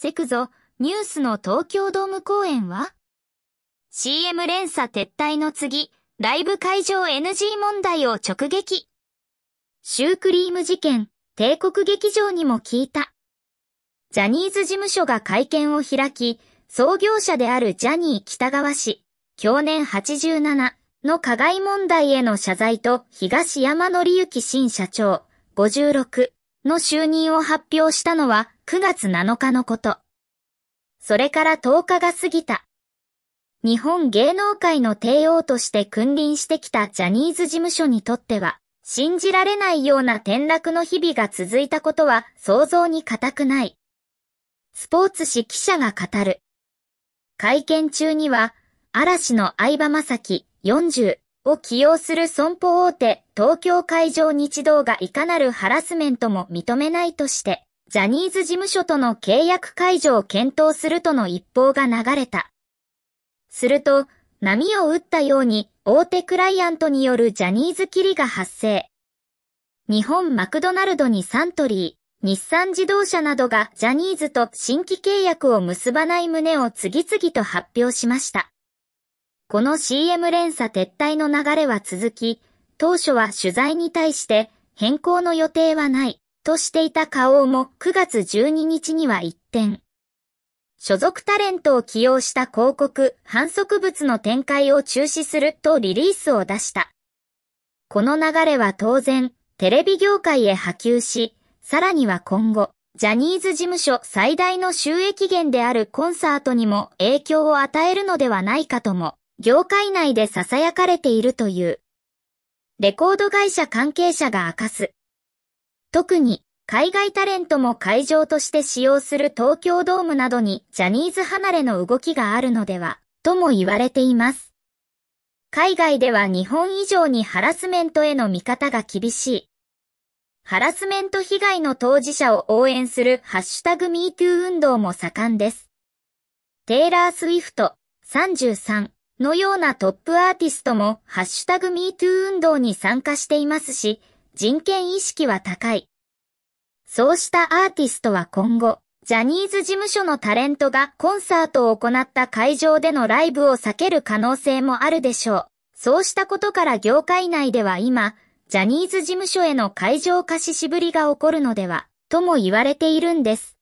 セクゾ、ニュースの東京ドーム公演は ?CM 連鎖撤退の次、ライブ会場 NG 問題を直撃。シュークリーム事件、帝国劇場にも聞いた。ジャニーズ事務所が会見を開き、創業者であるジャニー北川氏、去年87の加害問題への謝罪と東山則之新社長、56の就任を発表したのは、9月7日のこと。それから10日が過ぎた。日本芸能界の帝王として君臨してきたジャニーズ事務所にとっては、信じられないような転落の日々が続いたことは想像に難くない。スポーツ紙記者が語る。会見中には、嵐の相葉正樹40を起用する損保大手東京海上日動がいかなるハラスメントも認めないとして、ジャニーズ事務所との契約解除を検討するとの一報が流れた。すると、波を打ったように大手クライアントによるジャニーズ切りが発生。日本マクドナルドにサントリー、日産自動車などがジャニーズと新規契約を結ばない旨を次々と発表しました。この CM 連鎖撤退の流れは続き、当初は取材に対して変更の予定はない。としていた顔も9月12日には一転。所属タレントを起用した広告、反則物の展開を中止するとリリースを出した。この流れは当然、テレビ業界へ波及し、さらには今後、ジャニーズ事務所最大の収益源であるコンサートにも影響を与えるのではないかとも、業界内で囁かれているという。レコード会社関係者が明かす、特に海外タレントも会場として使用する東京ドームなどにジャニーズ離れの動きがあるのでは、とも言われています。海外では日本以上にハラスメントへの見方が厳しい。ハラスメント被害の当事者を応援するハッシュタグ MeToo 運動も盛んです。テイラー・スウィフト33のようなトップアーティストもハッシュタグ MeToo 運動に参加していますし、人権意識は高い。そうしたアーティストは今後、ジャニーズ事務所のタレントがコンサートを行った会場でのライブを避ける可能性もあるでしょう。そうしたことから業界内では今、ジャニーズ事務所への会場貸ししぶりが起こるのでは、とも言われているんです。